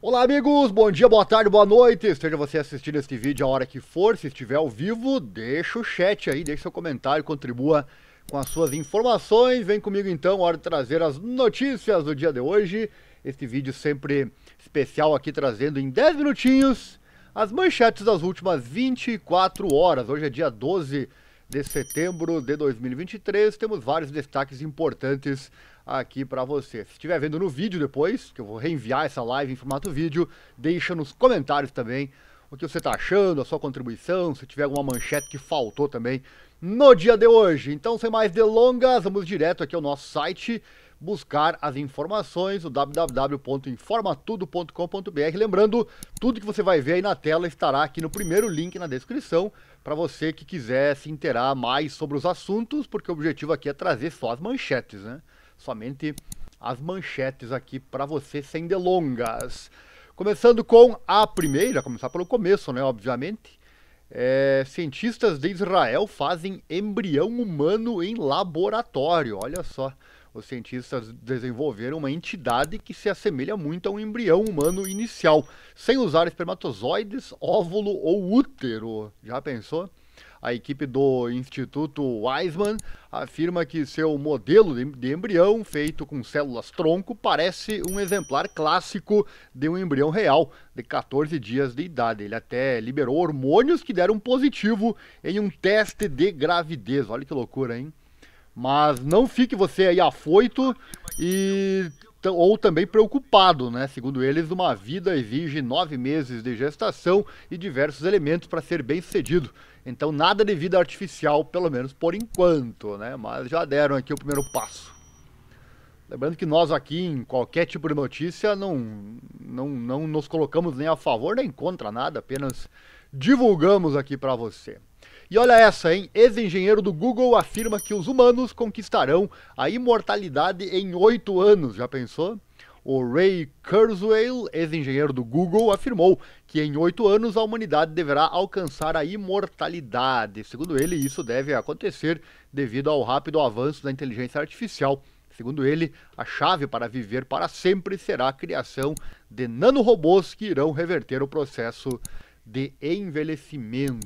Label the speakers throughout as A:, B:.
A: Olá, amigos! Bom dia, boa tarde, boa noite! Esteja você assistindo este vídeo a hora que for, se estiver ao vivo, deixa o chat aí, deixa seu comentário, contribua com as suas informações. Vem comigo então, hora de trazer as notícias do dia de hoje. Este vídeo sempre especial aqui, trazendo em 10 minutinhos as manchetes das últimas 24 horas. Hoje é dia 12 de de setembro de 2023. Temos vários destaques importantes aqui para você. Se estiver vendo no vídeo depois, que eu vou reenviar essa live em formato vídeo, deixa nos comentários também o que você está achando, a sua contribuição, se tiver alguma manchete que faltou também no dia de hoje. Então, sem mais delongas, vamos direto aqui ao nosso site buscar as informações, o www.informatudo.com.br. Lembrando, tudo que você vai ver aí na tela estará aqui no primeiro link na descrição para você que quiser se interar mais sobre os assuntos, porque o objetivo aqui é trazer só as manchetes, né? Somente as manchetes aqui para você sem delongas. Começando com a primeira, começar pelo começo, né, obviamente. É, cientistas de Israel fazem embrião humano em laboratório, olha só os cientistas desenvolveram uma entidade que se assemelha muito a um embrião humano inicial, sem usar espermatozoides, óvulo ou útero. Já pensou? A equipe do Instituto Weizmann afirma que seu modelo de embrião, feito com células tronco, parece um exemplar clássico de um embrião real, de 14 dias de idade. Ele até liberou hormônios que deram positivo em um teste de gravidez. Olha que loucura, hein? Mas não fique você aí afoito e ou também preocupado, né? Segundo eles, uma vida exige nove meses de gestação e diversos elementos para ser bem sucedido. Então, nada de vida artificial, pelo menos por enquanto, né? Mas já deram aqui o primeiro passo. Lembrando que nós aqui, em qualquer tipo de notícia, não, não, não nos colocamos nem a favor nem contra nada, apenas divulgamos aqui para você. E olha essa, hein? Ex-engenheiro do Google afirma que os humanos conquistarão a imortalidade em oito anos. Já pensou? O Ray Kurzweil, ex-engenheiro do Google, afirmou que em oito anos a humanidade deverá alcançar a imortalidade. Segundo ele, isso deve acontecer devido ao rápido avanço da inteligência artificial. Segundo ele, a chave para viver para sempre será a criação de nanorobôs que irão reverter o processo de envelhecimento.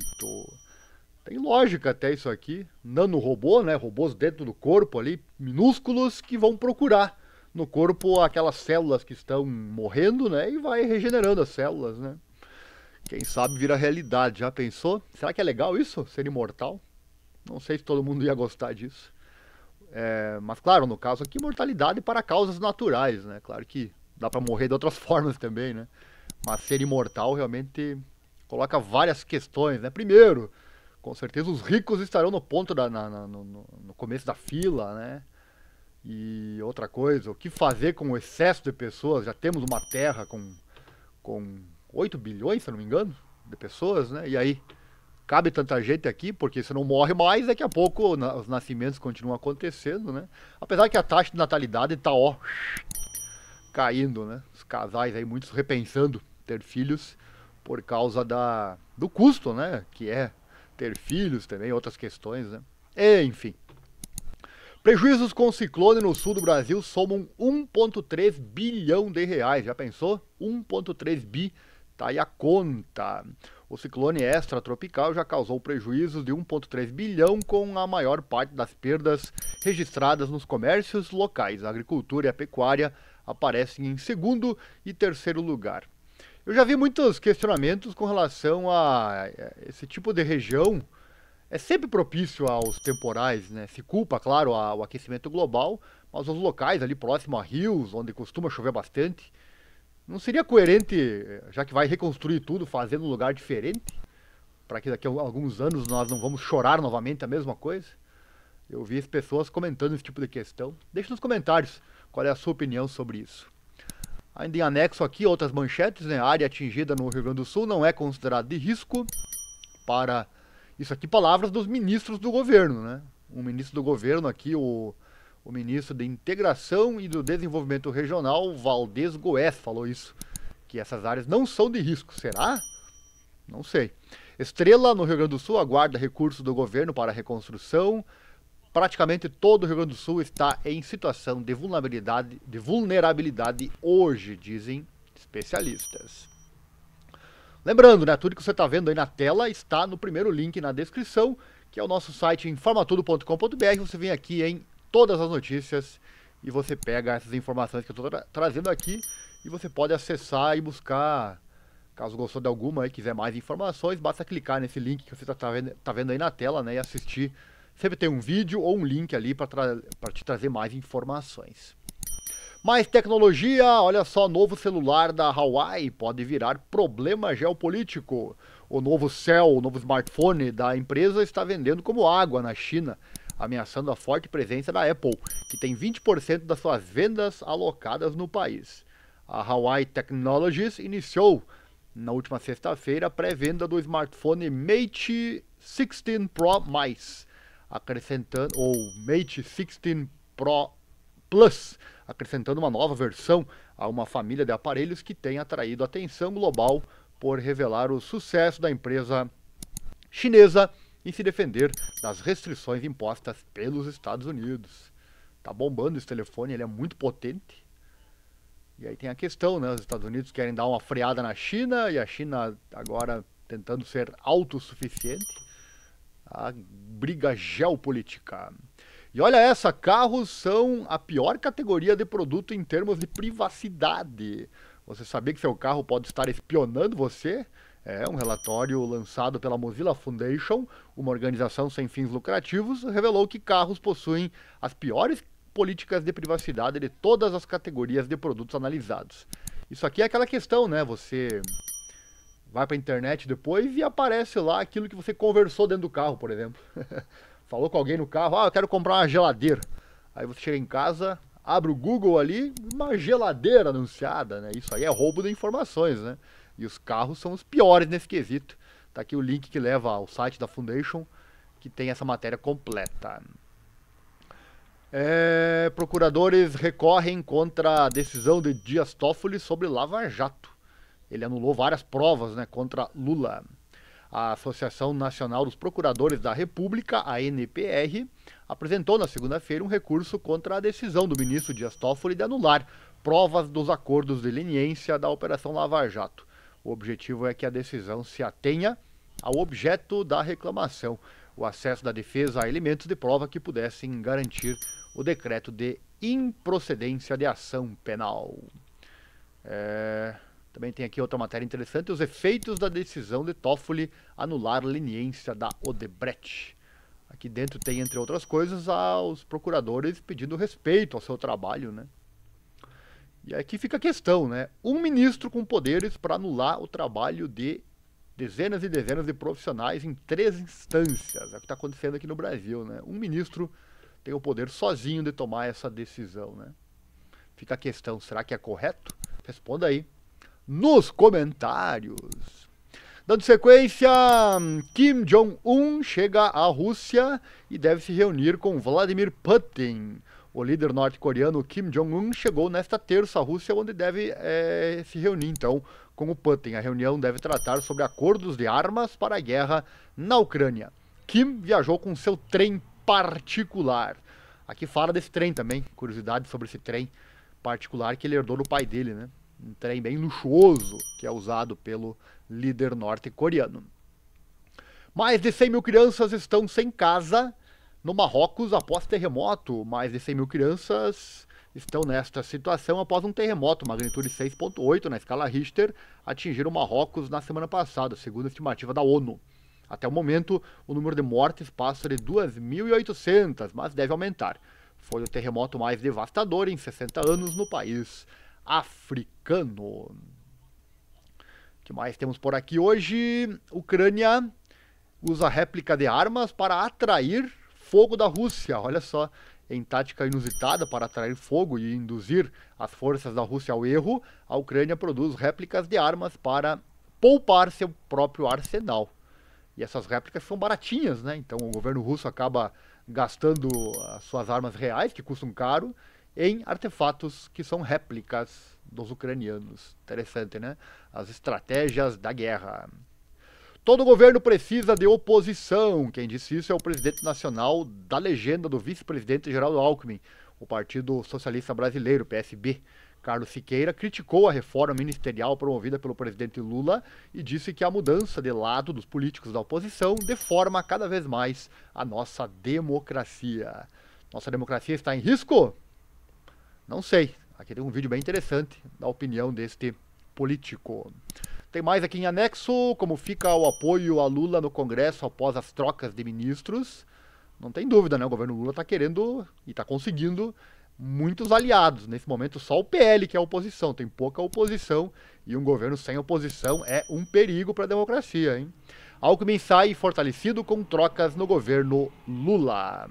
A: Tem lógica até isso aqui. Nanorobô, né? Robôs dentro do corpo ali, minúsculos, que vão procurar no corpo aquelas células que estão morrendo, né? E vai regenerando as células, né? Quem sabe vira realidade. Já pensou? Será que é legal isso? Ser imortal? Não sei se todo mundo ia gostar disso. É, mas claro, no caso aqui, mortalidade para causas naturais, né? Claro que dá para morrer de outras formas também, né? Mas ser imortal realmente coloca várias questões, né? Primeiro, com certeza os ricos estarão no ponto da, na, na, no, no começo da fila, né? E outra coisa, o que fazer com o excesso de pessoas? Já temos uma terra com, com 8 bilhões, se não me engano, de pessoas, né? E aí, cabe tanta gente aqui, porque se não morre mais, daqui a pouco na, os nascimentos continuam acontecendo, né? Apesar que a taxa de natalidade tá, ó, caindo, né? Os casais aí, muitos repensando ter filhos por causa da, do custo, né? Que é ter filhos também, outras questões, né? Enfim. Prejuízos com ciclone no sul do Brasil somam 1,3 bilhão de reais. Já pensou? 1,3 bi, tá aí a conta. O ciclone extratropical já causou prejuízos de 1,3 bilhão, com a maior parte das perdas registradas nos comércios locais. A agricultura e a pecuária aparecem em segundo e terceiro lugar. Eu já vi muitos questionamentos com relação a esse tipo de região. É sempre propício aos temporais, né? Se culpa, claro, ao aquecimento global, mas os locais ali próximo a rios, onde costuma chover bastante, não seria coerente, eh, já que vai reconstruir tudo, fazendo um lugar diferente, para que daqui a alguns anos nós não vamos chorar novamente a mesma coisa? Eu vi as pessoas comentando esse tipo de questão. Deixe nos comentários qual é a sua opinião sobre isso. Ainda em anexo aqui outras manchetes, né? área atingida no Rio Grande do Sul não é considerada de risco para isso aqui palavras dos ministros do governo, né? Um ministro do governo aqui, o, o ministro de Integração e do Desenvolvimento Regional, Valdez Goés, falou isso, que essas áreas não são de risco. Será? Não sei. Estrela, no Rio Grande do Sul, aguarda recursos do governo para reconstrução praticamente todo o Rio Grande do Sul está em situação de vulnerabilidade, de vulnerabilidade hoje, dizem especialistas. Lembrando, né, tudo que você está vendo aí na tela está no primeiro link na descrição, que é o nosso site informatudo.com.br. Você vem aqui em todas as notícias e você pega essas informações que eu estou tra trazendo aqui e você pode acessar e buscar. Caso gostou de alguma e quiser mais informações, basta clicar nesse link que você está tá vendo, tá vendo aí na tela né, e assistir sempre tem um vídeo ou um link ali para tra te trazer mais informações. Mais tecnologia, olha só, novo celular da Huawei pode virar problema geopolítico. O novo cell, o novo smartphone da empresa está vendendo como água na China, ameaçando a forte presença da Apple, que tem 20% das suas vendas alocadas no país. A Huawei Technologies iniciou na última sexta-feira a pré-venda do smartphone Mate 16 Pro+, acrescentando ou Mate 16 Pro Plus, acrescentando uma nova versão a uma família de aparelhos que tem atraído atenção global por revelar o sucesso da empresa chinesa em se defender das restrições impostas pelos Estados Unidos. Tá bombando esse telefone, ele é muito potente. E aí tem a questão, né? Os Estados Unidos querem dar uma freada na China e a China agora tentando ser autossuficiente a briga geopolítica. E olha essa, carros são a pior categoria de produto em termos de privacidade. Você sabia que seu carro pode estar espionando você? É um relatório lançado pela Mozilla Foundation, uma organização sem fins lucrativos, revelou que carros possuem as piores políticas de privacidade de todas as categorias de produtos analisados. Isso aqui é aquela questão, né? Você vai para a internet depois e aparece lá aquilo que você conversou dentro do carro, por exemplo. Falou com alguém no carro, ah, eu quero comprar uma geladeira. Aí você chega em casa, abre o Google ali, uma geladeira anunciada, né? Isso aí é roubo de informações, né? E os carros são os piores nesse quesito. Tá aqui o link que leva ao site da Foundation, que tem essa matéria completa. É, procuradores recorrem contra a decisão de Dias Toffoli sobre Lava Jato. Ele anulou várias provas né, contra Lula. A Associação Nacional dos Procuradores da República, a NPR, apresentou na segunda-feira um recurso contra a decisão do ministro Dias Toffoli de anular provas dos acordos de leniência da Operação Lava Jato. O objetivo é que a decisão se atenha ao objeto da reclamação, o acesso da defesa a elementos de prova que pudessem garantir o decreto de improcedência de ação penal. É... Também tem aqui outra matéria interessante: os efeitos da decisão de Toffoli anular leniência da Odebrecht. Aqui dentro tem, entre outras coisas, aos procuradores pedindo respeito ao seu trabalho, né? E aqui é fica a questão, né? Um ministro com poderes para anular o trabalho de dezenas e dezenas de profissionais em três instâncias. É o que está acontecendo aqui no Brasil, né? Um ministro tem o poder sozinho de tomar essa decisão, né? Fica a questão, será que é correto? Responda aí nos comentários. Dando sequência, Kim Jong-un chega à Rússia e deve se reunir com Vladimir Putin. O líder norte-coreano Kim Jong-un chegou nesta terça à Rússia, onde deve é, se reunir então com o Putin. A reunião deve tratar sobre acordos de armas para a guerra na Ucrânia. Kim viajou com seu trem particular. Aqui fala desse trem também, curiosidade sobre esse trem particular que ele herdou do pai dele, né? um trem bem luxuoso que é usado pelo líder norte-coreano. Mais de 100 mil crianças estão sem casa no Marrocos após terremoto. Mais de 100 mil crianças estão nesta situação após um terremoto, magnitude 6.8 na escala Richter, atingir o Marrocos na semana passada, segundo a estimativa da ONU. Até o momento, o número de mortes passa de 2.800, mas deve aumentar. Foi o terremoto mais devastador em 60 anos no país africano. O que mais temos por aqui hoje? Ucrânia usa réplica de armas para atrair fogo da Rússia. Olha só, em tática inusitada para atrair fogo e induzir as forças da Rússia ao erro, a Ucrânia produz réplicas de armas para poupar seu próprio arsenal. E essas réplicas são baratinhas, né? Então o governo russo acaba gastando as suas armas reais, que custam caro, em artefatos que são réplicas dos ucranianos. Interessante, né? As estratégias da guerra. Todo governo precisa de oposição. Quem disse isso é o presidente nacional da legenda do vice-presidente Geraldo Alckmin, o Partido Socialista Brasileiro, PSB. Carlos Siqueira criticou a reforma ministerial promovida pelo presidente Lula e disse que a mudança de lado dos políticos da oposição deforma cada vez mais a nossa democracia. Nossa democracia está em risco? Não sei. Aqui tem um vídeo bem interessante da opinião deste político. Tem mais aqui em anexo como fica o apoio a Lula no Congresso após as trocas de ministros. Não tem dúvida, né? O governo Lula está querendo e está conseguindo muitos aliados. Nesse momento, só o PL que é a oposição, tem pouca oposição. E um governo sem oposição é um perigo para a democracia, hein? Alckmin sai fortalecido com trocas no governo Lula.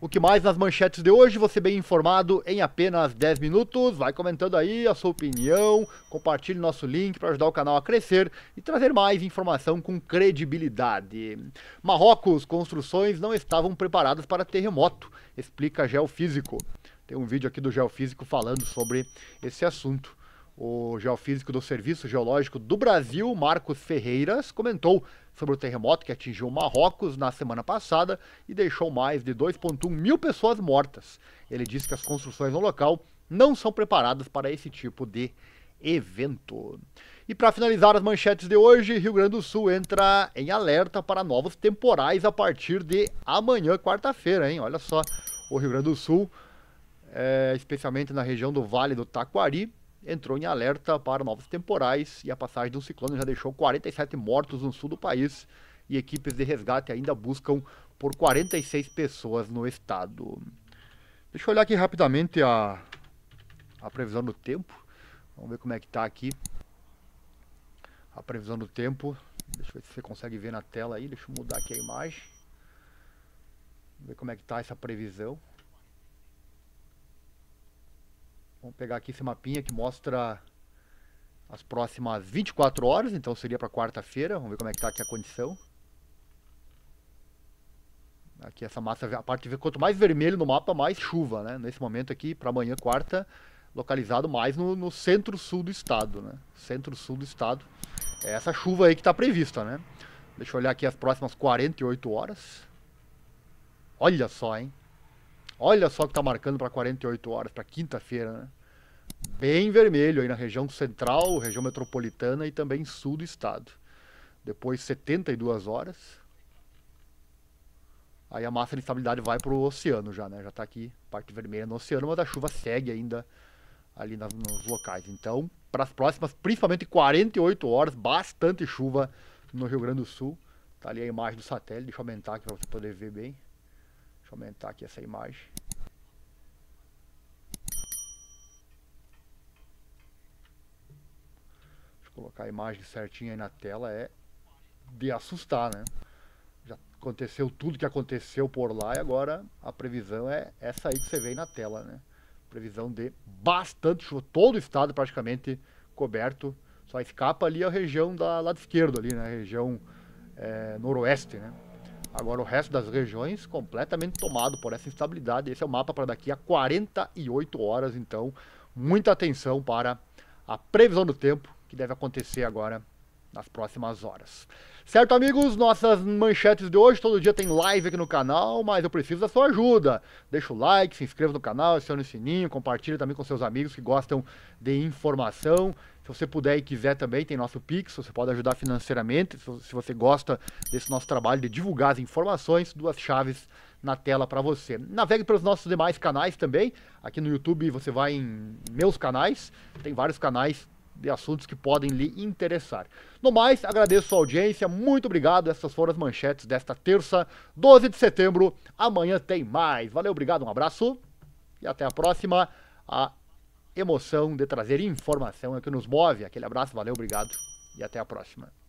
A: O que mais nas manchetes de hoje, você bem informado em apenas 10 minutos. Vai comentando aí a sua opinião, compartilhe nosso link para ajudar o canal a crescer e trazer mais informação com credibilidade. Marrocos, construções não estavam preparadas para terremoto, explica geofísico. Tem um vídeo aqui do geofísico falando sobre esse assunto. O geofísico do Serviço Geológico do Brasil, Marcos Ferreiras, comentou sobre o terremoto que atingiu Marrocos na semana passada e deixou mais de 2,1 mil pessoas mortas. Ele disse que as construções no local não são preparadas para esse tipo de evento. E para finalizar as manchetes de hoje, Rio Grande do Sul entra em alerta para novos temporais a partir de amanhã, quarta-feira, hein? Olha só, o Rio Grande do Sul, é, especialmente na região do Vale do Taquari, entrou em alerta para novos temporais e a passagem de um ciclone já deixou 47 mortos no sul do país e equipes de resgate ainda buscam por 46 pessoas no estado. Deixa eu olhar aqui rapidamente a, a previsão do tempo. Vamos ver como é que está aqui. A previsão do tempo. Deixa eu ver se você consegue ver na tela aí. Deixa eu mudar aqui a imagem. Vamos ver como é que está essa previsão. Vamos pegar aqui esse mapinha que mostra as próximas 24 horas, então seria para quarta-feira. Vamos ver como é que tá aqui a condição. Aqui essa massa, a parte quanto mais vermelho no mapa, mais chuva, né? Nesse momento aqui, para amanhã quarta, localizado mais no, no centro-sul do estado, né? Centro-sul do estado. É essa chuva aí que está prevista, né? Deixa eu olhar aqui as próximas 48 horas. Olha só, hein? Olha só que tá marcando para 48 horas, para quinta-feira, né? Bem vermelho aí na região central, região metropolitana e também sul do estado. Depois 72 horas. Aí a massa de instabilidade vai pro oceano já, né? Já tá aqui, parte vermelha no oceano, mas a chuva segue ainda ali nas, nos locais. Então, para as próximas, principalmente 48 horas, bastante chuva no Rio Grande do Sul. Tá ali a imagem do satélite, deixa eu aumentar aqui para você poder ver bem. Deixa eu aumentar aqui essa imagem. Deixa eu colocar a imagem certinha aí na tela. É de assustar, né? Já aconteceu tudo que aconteceu por lá e agora a previsão é essa aí que você vê aí na tela, né? Previsão de bastante chuva. Todo o estado praticamente coberto. Só escapa ali a região da lado esquerdo ali, né? A região é, noroeste, né? Agora o resto das regiões completamente tomado por essa instabilidade. Esse é o mapa para daqui a 48 horas, então muita atenção para a previsão do tempo que deve acontecer agora nas próximas horas. Certo, amigos? Nossas manchetes de hoje, todo dia tem live aqui no canal, mas eu preciso da sua ajuda. Deixa o like, se inscreva no canal, acione o sininho, compartilhe também com seus amigos que gostam de informação. Se você puder e quiser também, tem nosso Pix, você pode ajudar financeiramente. Se você gosta desse nosso trabalho de divulgar as informações, duas chaves na tela para você. Navegue pelos nossos demais canais também. Aqui no YouTube você vai em meus canais, tem vários canais de assuntos que podem lhe interessar. No mais, agradeço a audiência, muito obrigado. Essas foram as manchetes desta terça, 12 de setembro. Amanhã tem mais. Valeu, obrigado, um abraço e até a próxima. A emoção, de trazer informação, é o que nos move. Aquele abraço, valeu, obrigado e até a próxima.